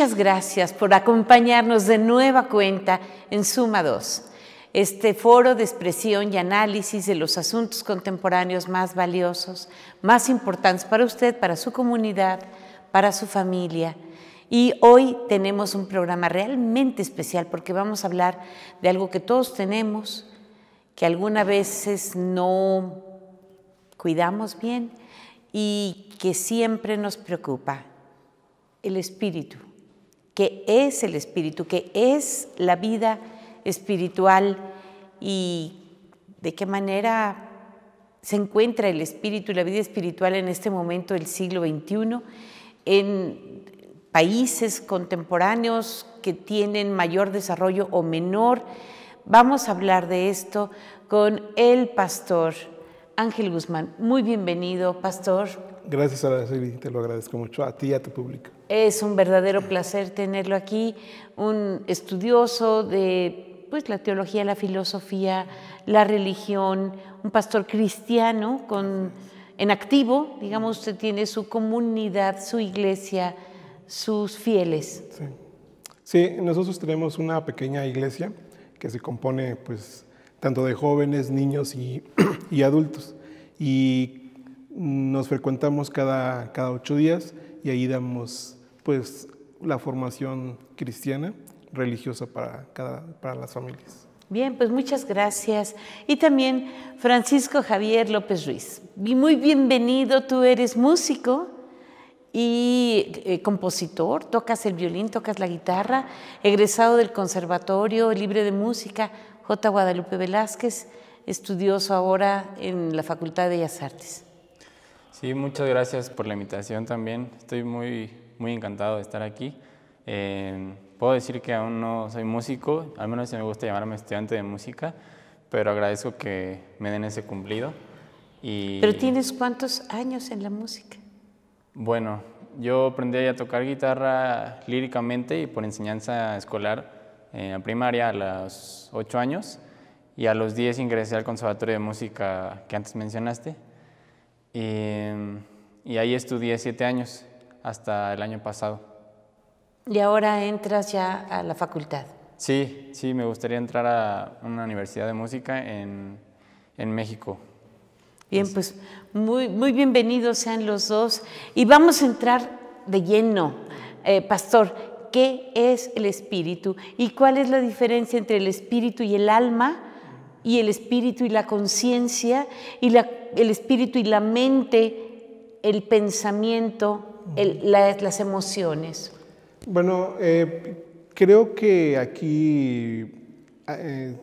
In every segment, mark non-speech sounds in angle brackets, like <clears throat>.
Muchas gracias por acompañarnos de nueva cuenta en Suma 2, este foro de expresión y análisis de los asuntos contemporáneos más valiosos, más importantes para usted, para su comunidad, para su familia. Y hoy tenemos un programa realmente especial porque vamos a hablar de algo que todos tenemos, que algunas veces no cuidamos bien y que siempre nos preocupa, el espíritu qué es el espíritu, qué es la vida espiritual y de qué manera se encuentra el espíritu y la vida espiritual en este momento del siglo XXI en países contemporáneos que tienen mayor desarrollo o menor. Vamos a hablar de esto con el pastor Ángel Guzmán. Muy bienvenido, pastor. Gracias, a te lo agradezco mucho, a ti y a tu público. Es un verdadero placer tenerlo aquí, un estudioso de pues, la teología, la filosofía, la religión, un pastor cristiano con, en activo, digamos, usted tiene su comunidad, su iglesia, sus fieles. Sí. nosotros tenemos una pequeña iglesia que se compone pues, tanto de jóvenes, niños y, <clears throat> adultos. Y nos frecuentamos cada, cada ocho días y ahí damos pues la formación cristiana, religiosa para, cada, para las familias. Bien, pues muchas gracias. Y también Francisco Javier López Ruiz. Muy bienvenido, tú eres músico y eh, compositor, tocas el violín, tocas la guitarra, egresado del Conservatorio Libre de Música J. Guadalupe Velázquez, estudioso ahora en la Facultad de Bellas Artes. Sí, muchas gracias por la invitación también. Estoy muy muy encantado de estar aquí. Eh, puedo decir que aún no soy músico, al menos si me gusta llamarme estudiante de música, pero agradezco que me den ese cumplido. Y, ¿Pero tienes cuántos años en la música? Bueno, yo aprendí a tocar guitarra líricamente y por enseñanza escolar en la primaria a los 8 años y a los 10 ingresé al Conservatorio de Música que antes mencionaste y, y ahí estudié 7 años hasta el año pasado. ¿Y ahora entras ya a la facultad? Sí, sí, me gustaría entrar a una universidad de música en, México. Bien, pues muy, muy bienvenidos sean los dos. Y vamos a entrar de lleno. Eh, pastor, ¿qué es el espíritu? ¿Y cuál es la diferencia entre el espíritu y el alma? y el espíritu y la conciencia, y el espíritu y la mente, el pensamiento, las emociones? Bueno, eh, creo que aquí ah, eh,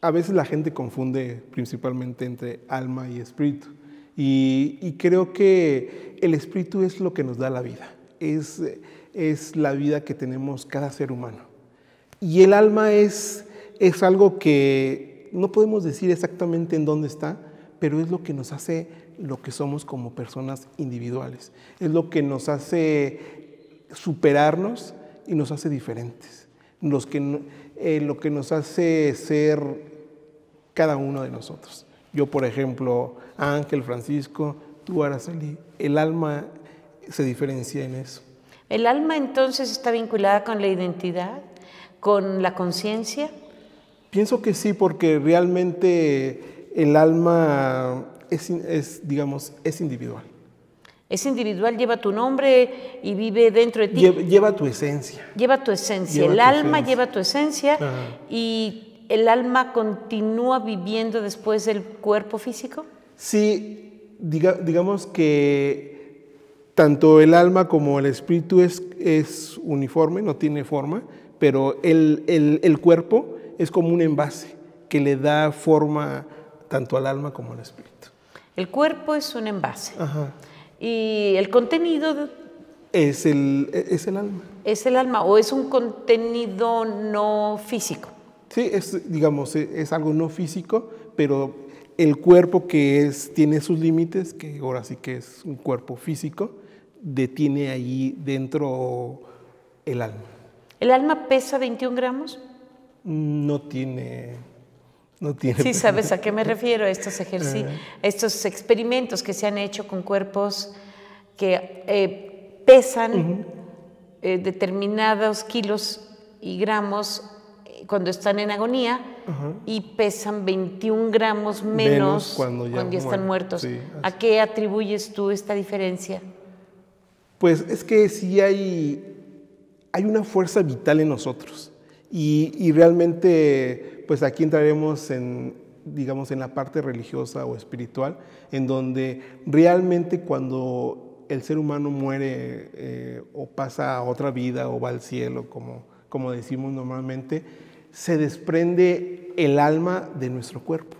a veces la gente confunde principalmente entre alma y espíritu. Y, creo que el espíritu es lo que nos da la vida, es, la vida que tenemos cada ser humano. Y el alma es algo que no podemos decir exactamente en dónde está, pero es lo que nos hace lo que somos como personas individuales. Es lo que nos hace superarnos y nos hace diferentes. Los que, eh, lo que nos hace ser cada uno de nosotros. Yo, por ejemplo, Ángel, Francisco, tú, Araceli, el alma se diferencia en eso. ¿El alma entonces está vinculada con la identidad, con la conciencia? Pienso que sí, porque realmente el alma es, digamos, es individual. Es individual, lleva tu nombre y vive dentro de ti. Lleva, tu esencia. Lleva tu esencia. el alma lleva tu esencia y el alma continúa viviendo después del cuerpo físico. Sí, digamos que tanto el alma como el espíritu es, uniforme, no tiene forma, pero el, el, cuerpo es como un envase que le da forma tanto al alma como al espíritu. El cuerpo es un envase. Ajá. Y el contenido... Es el, es el alma. Es el alma o es un contenido no físico. Sí, es, digamos, e, es algo no físico, pero el cuerpo que es, tiene sus límites, que ahora sí que es un cuerpo físico, detiene ahí dentro el alma. ¿El alma pesa 21 gramos? No tiene sí, sabes a qué me refiero, estos ejercicios, eh. estos experimentos que se han hecho con cuerpos que eh, pesan eh, determinados kilos y gramos cuando están en agonía y pesan 21 gramos menos, cuando ya, están muertos. ¿A qué atribuyes tú esta diferencia? Pues es que sí hay, hay una fuerza vital en nosotros y, realmente, pues aquí entraremos en, digamos, en la parte religiosa o espiritual, en donde realmente cuando el ser humano muere eh, o pasa a otra vida o va al cielo, como, decimos normalmente, se desprende el alma de nuestro cuerpo.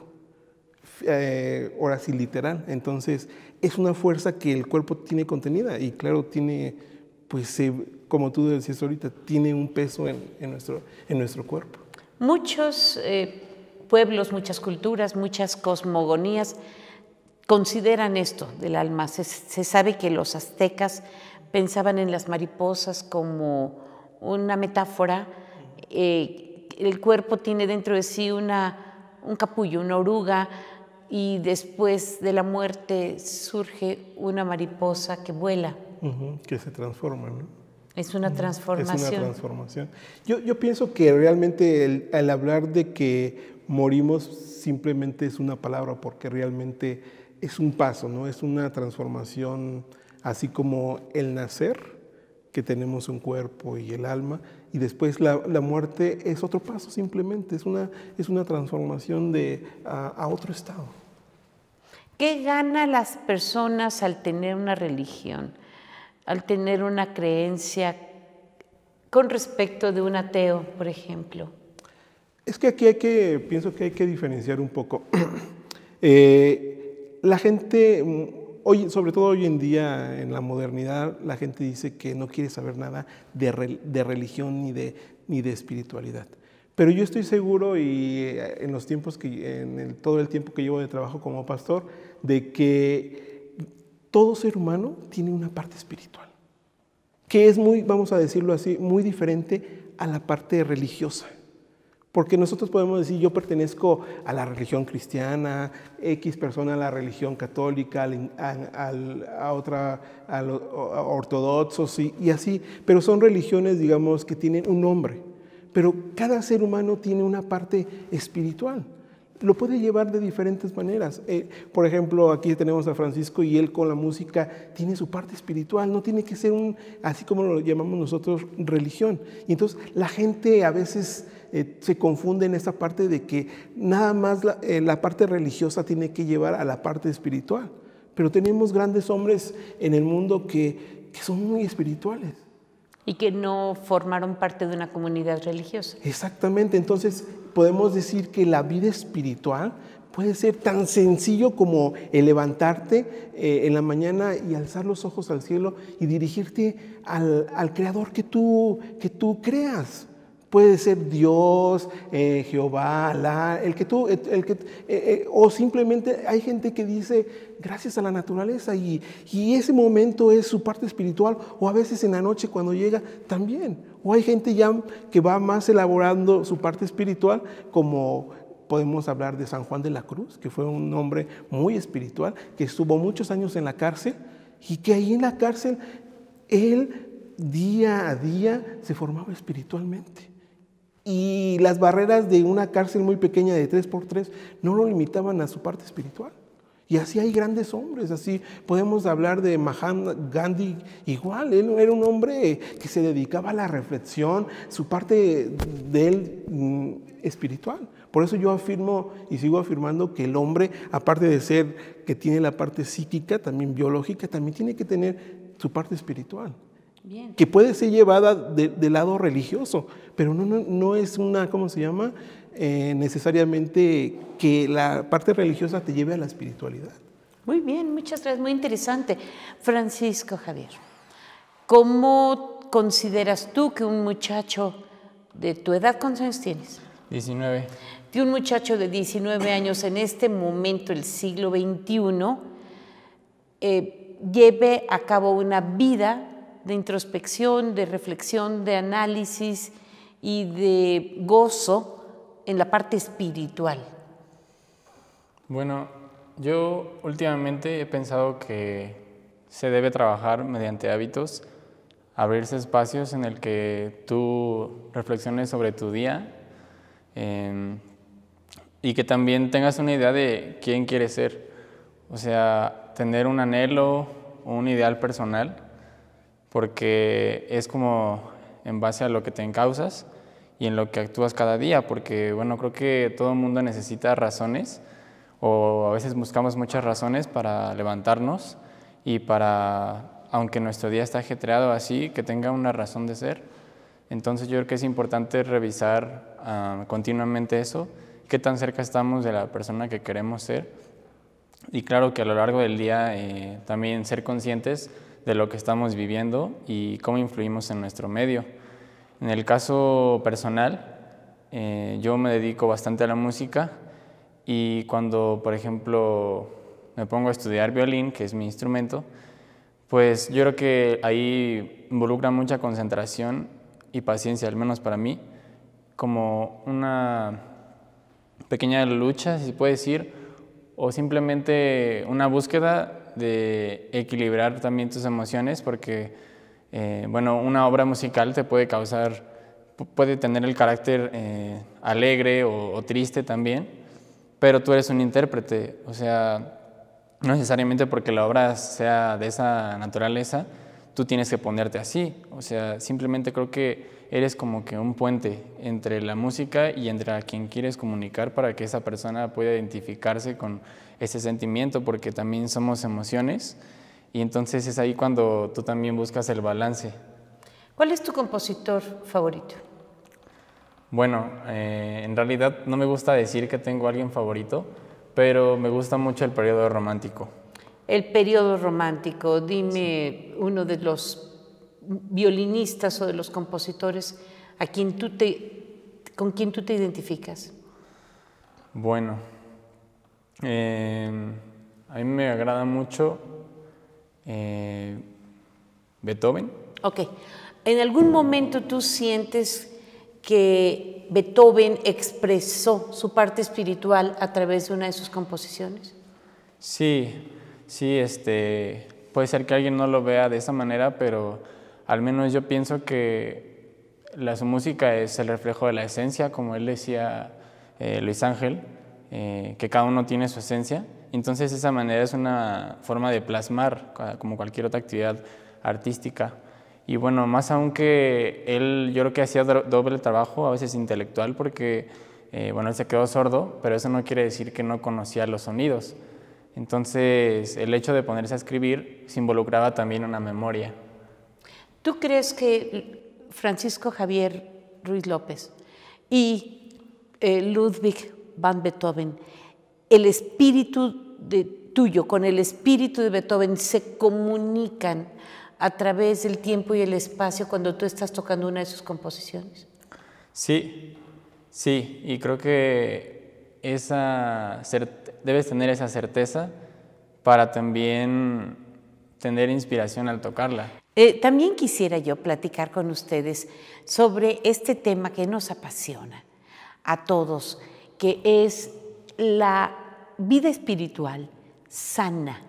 Eh, ahora sí, literal. Entonces, es una fuerza que el cuerpo tiene contenida y claro, tiene pues como tú decías ahorita, tiene un peso en, nuestro, cuerpo. Muchos eh, pueblos, muchas culturas, muchas cosmogonías consideran esto del alma. Se, sabe que los aztecas pensaban en las mariposas como una metáfora. Eh, el cuerpo tiene dentro de sí un capullo, una oruga, y después de la muerte surge una mariposa que vuela que se transforman. Es una transformación. Es una transformación. Yo, pienso que realmente el, hablar de que morimos simplemente es una palabra, porque realmente es un paso, ¿no? Es una transformación, así como el nacer, que tenemos un cuerpo y el alma, y después la, muerte es otro paso simplemente, es una, es una transformación de, a, a otro estado. ¿Qué ganan las personas al tener una religión? al tener una creencia con respecto de un ateo, por ejemplo? Es que aquí hay que, pienso que hay que diferenciar un poco. <clears throat> Eh, la gente, mm, hoy, sobre todo hoy en día, en la modernidad, la gente dice que no quiere saber nada de, religión ni de, ni de espiritualidad. Pero yo estoy seguro y eh, en los tiempos que, en todo el tiempo que llevo de trabajo como pastor, de que todo ser humano tiene una parte espiritual, que es muy, vamos a decirlo así, muy diferente a la parte religiosa. Porque nosotros podemos decir, yo pertenezco a la religión cristiana, X persona a la religión católica, a, otra, a, los ortodoxos y así. Pero son religiones, digamos, que tienen un nombre. Pero cada ser humano tiene una parte espiritual lo puede llevar de diferentes maneras. Eh, por ejemplo, aquí tenemos a Francisco y él con la música tiene su parte espiritual, no tiene que ser un, así como lo llamamos nosotros, religión. Y entonces la gente a veces eh, se confunde en esa parte de que nada más eh, la, parte religiosa tiene que llevar a la parte espiritual. Pero tenemos grandes hombres en el mundo que son muy espirituales y que no formaron parte de una comunidad religiosa. Exactamente, entonces podemos decir que la vida espiritual puede ser tan sencillo como el levantarte eh, en la mañana y alzar los ojos al cielo y dirigirte al, creador que tú, que tú creas. Puede ser Dios, eh, Jehová, Alá, el que tú, eh, el que, eh, o simplemente hay gente que dice gracias a la naturaleza y, y, ese momento es su parte espiritual, o a veces en la noche cuando llega también. O hay gente ya que va más elaborando su parte espiritual, como podemos hablar de San Juan de la Cruz, que fue un hombre muy espiritual, que estuvo muchos años en la cárcel y que ahí en la cárcel él día a día se formaba espiritualmente y las barreras de una cárcel muy pequeña de 3x3 no lo limitaban a su parte espiritual. Y así hay grandes hombres, así podemos hablar de Mahatma Gandhi igual, él era un hombre que se dedicaba a la reflexión, su parte de él mm, espiritual. Por eso yo afirmo y sigo afirmando que el hombre, aparte de ser que tiene la parte psíquica, también biológica, también tiene que tener su parte espiritual que puede ser llevada del lado religioso, pero no, es una, ¿cómo se llama? Eh, necesariamente que la parte religiosa te lleve a la espiritualidad. Muy bien, muchas gracias, muy interesante. Francisco Javier, ¿cómo consideras tú que un muchacho de tu edad, ¿cuántos años tienes? 19. Que un muchacho de 19 años en este momento, el siglo XXI, eh, lleve a cabo una vida de introspección, de reflexión, de análisis y de gozo en la parte espiritual? Bueno, yo últimamente he pensado que se debe trabajar mediante hábitos, abrirse espacios en el que tú reflexiones sobre tu día em, y que también tengas una idea de quién quieres ser. O sea, tener un anhelo, un ideal personal porque es como en base a lo que te encausas y en lo que actúas cada día, porque bueno, creo que todo el mundo necesita razones o a veces buscamos muchas razones para levantarnos y para, aunque nuestro día está ajetreado así, que tenga una razón de ser. Entonces yo creo que es importante revisar ah, continuamente eso, qué tan cerca estamos de la persona que queremos ser y claro que a lo largo del día eh, también ser conscientes de lo que estamos viviendo y cómo influimos en nuestro medio. En el caso personal, eh, yo me dedico bastante a la música y cuando, por ejemplo, me pongo a estudiar violín, que es mi instrumento, pues yo creo que ahí involucra mucha concentración y paciencia, al menos para mí, como una pequeña lucha, si se puede decir, o simplemente una búsqueda de equilibrar también tus emociones porque, eh, bueno, una obra musical te puede causar, puede tener el carácter eh, alegre o, o, triste también, pero tú eres un intérprete, o sea, no necesariamente porque la obra sea de esa naturaleza, tú tienes que ponerte así, o sea, simplemente creo que eres como que un puente entre la música y entre a quien quieres comunicar para que esa persona pueda identificarse con ese sentimiento, porque también somos emociones. Y entonces es ahí cuando tú también buscas el balance. ¿Cuál es tu compositor favorito? Bueno, eh, en realidad no me gusta decir que tengo alguien favorito, pero me gusta mucho el periodo romántico. El periodo romántico, dime uno de los violinistas o de los compositores a quien tú te, con quien tú te identificas. Bueno, Em, a mí me agrada mucho eh, Beethoven. Ok. ¿En algún momento tú sientes que Beethoven expresó su parte espiritual a través de una de sus composiciones? Sí, sí, este, puede ser que alguien no lo vea de esa manera, pero al menos yo pienso que la, su música es el reflejo de la esencia, como él decía eh, Luis Ángel. Eh, que cada uno tiene su esencia. Entonces esa manera es una forma de plasmar como cualquier otra actividad artística. Y bueno, más aún que él yo creo que hacía doble trabajo, a veces intelectual, porque eh, bueno, él se quedó sordo, pero eso no quiere decir que no conocía los sonidos. Entonces el hecho de ponerse a escribir se involucraba también una memoria. ¿Tú crees que Francisco Javier Ruiz López y eh, Ludwig Van Beethoven, el espíritu de, tuyo con el espíritu de Beethoven se comunican a través del tiempo y el espacio cuando tú estás tocando una de sus composiciones. Sí, sí, y creo que debes tener esa certeza para también tener inspiración al tocarla. Eh, también quisiera yo platicar con ustedes sobre este tema que nos apasiona a todos, que es la vida espiritual sana,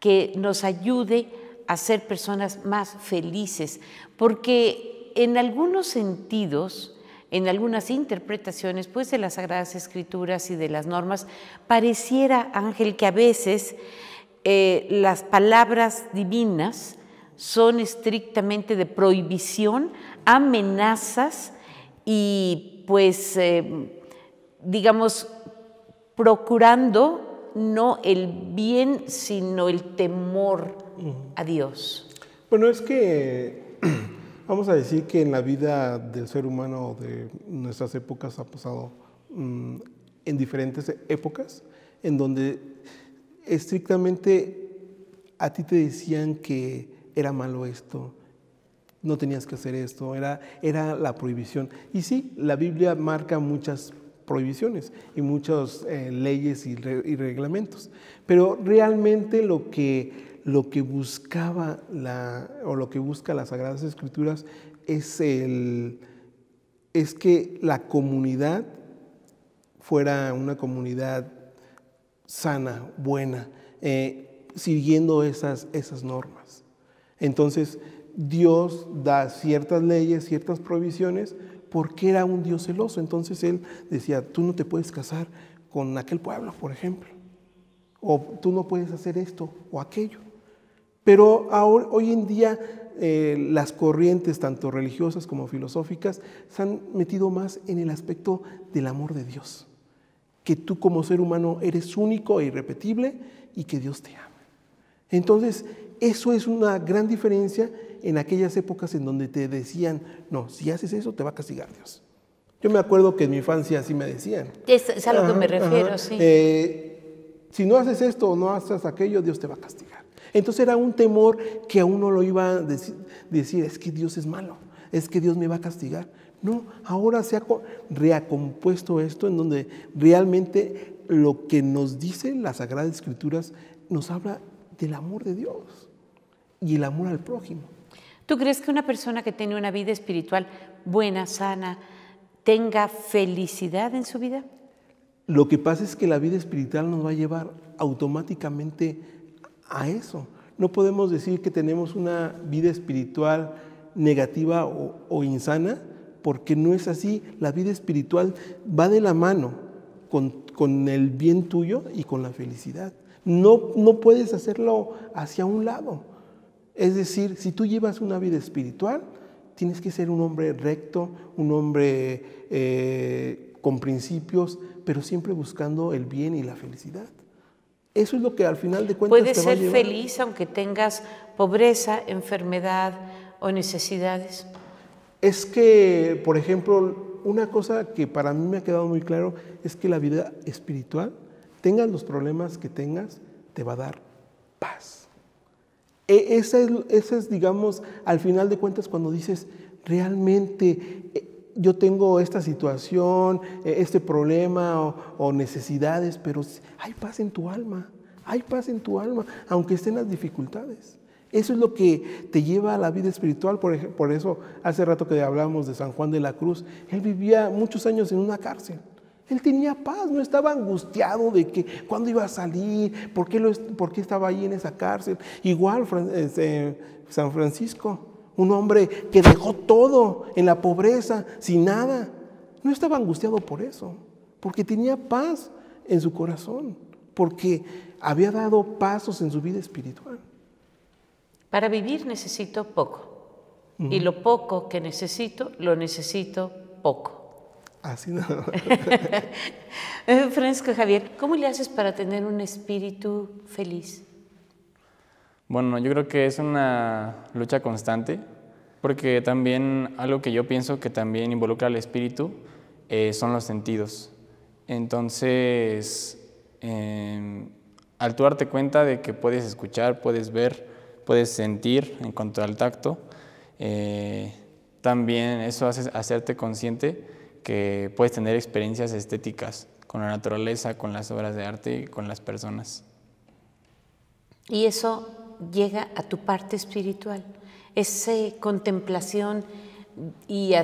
que nos ayude a ser personas más felices, porque en algunos sentidos, en algunas interpretaciones, pues de las Sagradas Escrituras y de las normas, pareciera, Ángel, que a veces eh, las palabras divinas son estrictamente de prohibición, amenazas y pues... Eh, digamos, procurando no el bien, sino el temor a Dios. Bueno, es que <clears throat> vamos a decir que en la vida del ser humano de nuestras épocas ha pasado mm, en diferentes épocas, en donde estrictamente a ti te decían que era malo esto, no tenías que hacer esto, era, era la prohibición. Y sí, la Biblia marca muchas prohibiciones y muchas eh, leyes y, reglamentos. Pero realmente lo que, lo que buscaba o lo que busca las Sagradas Escrituras es, el, es que la comunidad fuera una comunidad sana, buena, eh, siguiendo esas, esas normas. Entonces, Dios da ciertas leyes, ciertas provisiones porque era un Dios celoso. Entonces él decía, tú no te puedes casar con aquel pueblo, por ejemplo, o tú no puedes hacer esto o aquello. Pero hoy en día eh, las corrientes, tanto religiosas como filosóficas, se han metido más en el aspecto del amor de Dios, que tú como ser humano eres único e irrepetible y que Dios te ama. Entonces, eso es una gran diferencia en aquellas épocas en donde te decían, no, si haces eso te va a castigar Dios. Yo me acuerdo que en mi infancia así me decían. Es, a lo que me refiero, sí. Eh, si no haces esto o no haces aquello, Dios te va a castigar. Entonces era un temor que a uno lo iba a decir, decir es que Dios es malo, es que Dios me va a castigar. No, ahora se ha reacompuesto esto en donde realmente lo que nos dicen las Sagradas Escrituras nos habla del amor de Dios y el amor al prójimo. ¿Tú crees que una persona que tiene una vida espiritual buena, sana, tenga felicidad en su vida? Lo que pasa es que la vida espiritual nos va a llevar automáticamente a eso. No podemos decir que tenemos una vida espiritual negativa o, insana, porque no es así. La vida espiritual va de la mano con, con el bien tuyo y con la felicidad. No, no puedes hacerlo hacia un lado. Es decir, si tú llevas una vida espiritual, tienes que ser un hombre recto, un hombre eh, con principios, pero siempre buscando el bien y la felicidad. Eso es lo que al final de cuentas. Puedes ser feliz aunque tengas pobreza, enfermedad o necesidades. Es que, por ejemplo, una cosa que para mí me ha quedado muy claro es que la vida espiritual, tengas los problemas que tengas, te va a dar paz. E, Ese es, digamos, al final de cuentas cuando dices, realmente eh, yo tengo esta situación, eh, este problema o, necesidades, pero hay paz en tu alma, hay paz en tu alma, aunque estén las dificultades. Eso es lo que te lleva a la vida espiritual. Por, por eso hace rato que hablamos de San Juan de la Cruz, él vivía muchos años en una cárcel. Él tenía paz, no estaba angustiado de que cuándo iba a salir, por qué, lo, estaba ahí en esa cárcel. Igual este, San Francisco, un hombre que dejó todo en la pobreza, sin nada. No estaba angustiado por eso, porque tenía paz en su corazón, porque había dado pasos en su vida espiritual. Para vivir necesito poco, y lo poco que necesito, lo necesito poco. Así <laughs> eh, Francisco Javier, ¿cómo le haces para tener un espíritu feliz? Bueno, yo creo que es una lucha constante, porque también algo que yo pienso que también involucra al espíritu eh, son los sentidos. Entonces, em, al tú darte cuenta de que puedes escuchar, puedes ver, puedes sentir en cuanto al tacto, eh, también eso hace hacerte consciente que puedes tener experiencias estéticas con la naturaleza, con las obras de arte y con las personas. Y eso llega a tu parte espiritual, esa contemplación y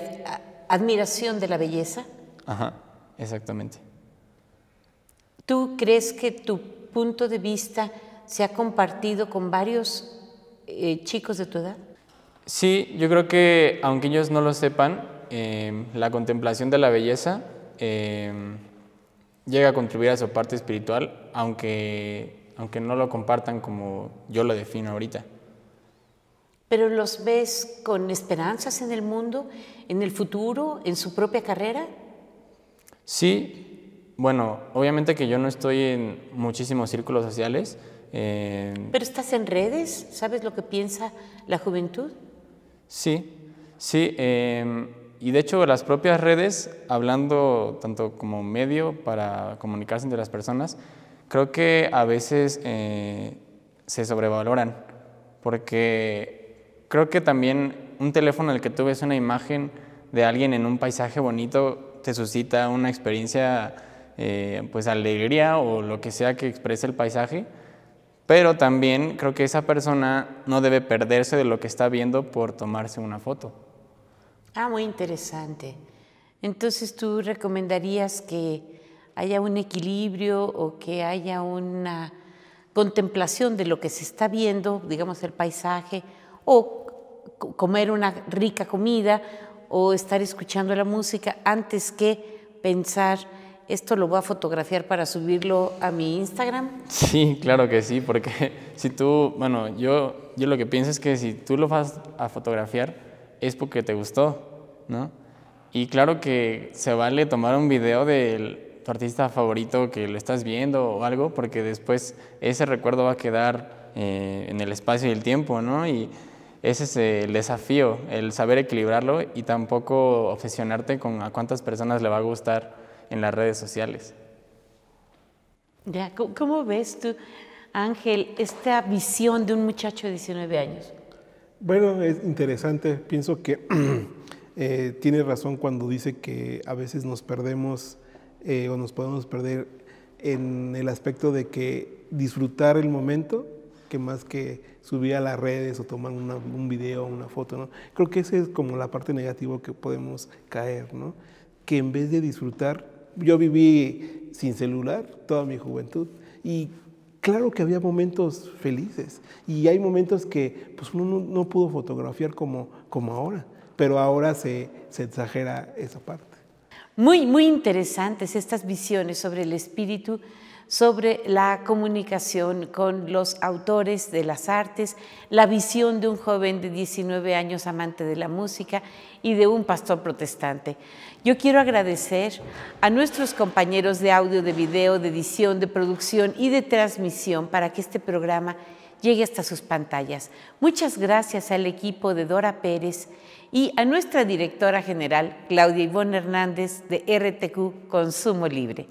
admiración de la belleza. Ajá, exactamente. ¿Tú crees que tu punto de vista se ha compartido con varios eh, chicos de tu edad? Sí, yo creo que aunque ellos no lo sepan, Em, la contemplación de la belleza em, llega a contribuir a su parte espiritual, aunque, aunque no lo compartan como yo lo defino ahorita. ¿Pero los ves con esperanzas en el mundo, en el futuro, en su propia carrera? Sí, bueno, obviamente que yo no estoy en muchísimos círculos sociales. Em, ¿Pero estás en redes? ¿Sabes lo que piensa la juventud? Sí, sí. Eh y de hecho las propias redes, hablando tanto como medio para comunicarse entre las personas, creo que a veces eh, se sobrevaloran, porque creo que también un teléfono en el que tú ves una imagen de alguien en un paisaje bonito te suscita una experiencia, eh, pues alegría o lo que sea que exprese el paisaje, pero también creo que esa persona no debe perderse de lo que está viendo por tomarse una foto. Ah, muy interesante. Entonces tú recomendarías que haya un equilibrio o que haya una contemplación de lo que se está viendo, digamos el paisaje, o comer una rica comida o estar escuchando la música antes que pensar, esto lo voy a fotografiar para subirlo a mi Instagram? Sí, claro que sí, porque <laughs> si tú, bueno, yo, yo lo que pienso es que si tú lo vas a fotografiar es porque te gustó ¿no? Y claro que se vale tomar un video del tu artista favorito que lo estás viendo o algo, porque después ese recuerdo va a quedar eh, en el espacio y el tiempo, ¿no? Y ese es el desafío, el saber equilibrarlo y tampoco obsesionarte con a cuántas personas le va a gustar en las redes sociales. Ya, ¿cómo ves tú, Ángel, esta visión de un muchacho de 19 años? Bueno, es interesante. Pienso que <clears throat> Eh, tiene razón cuando dice que a veces nos perdemos eh, o nos podemos perder en el aspecto de que disfrutar el momento que más que subir a las redes o tomar un video o una foto, ¿no? Creo que esa es como la parte negativa que podemos caer, ¿no? Que en vez de disfrutar, yo viví sin celular toda mi juventud y claro que había momentos felices y hay momentos que pues uno no, no pudo fotografiar como, como ahora pero ahora se, exagera esa parte. Muy, muy interesantes estas visiones sobre el espíritu, sobre la comunicación con los autores de las artes, la visión de un joven de 19 años amante de la música y de un pastor protestante. Yo quiero agradecer a nuestros compañeros de audio, de video, de edición, de producción y de transmisión para que este programa llegue hasta sus pantallas. Muchas gracias al equipo de Dora Pérez y a nuestra directora general, Claudia Ivonne Hernández, de RTQ Consumo Libre.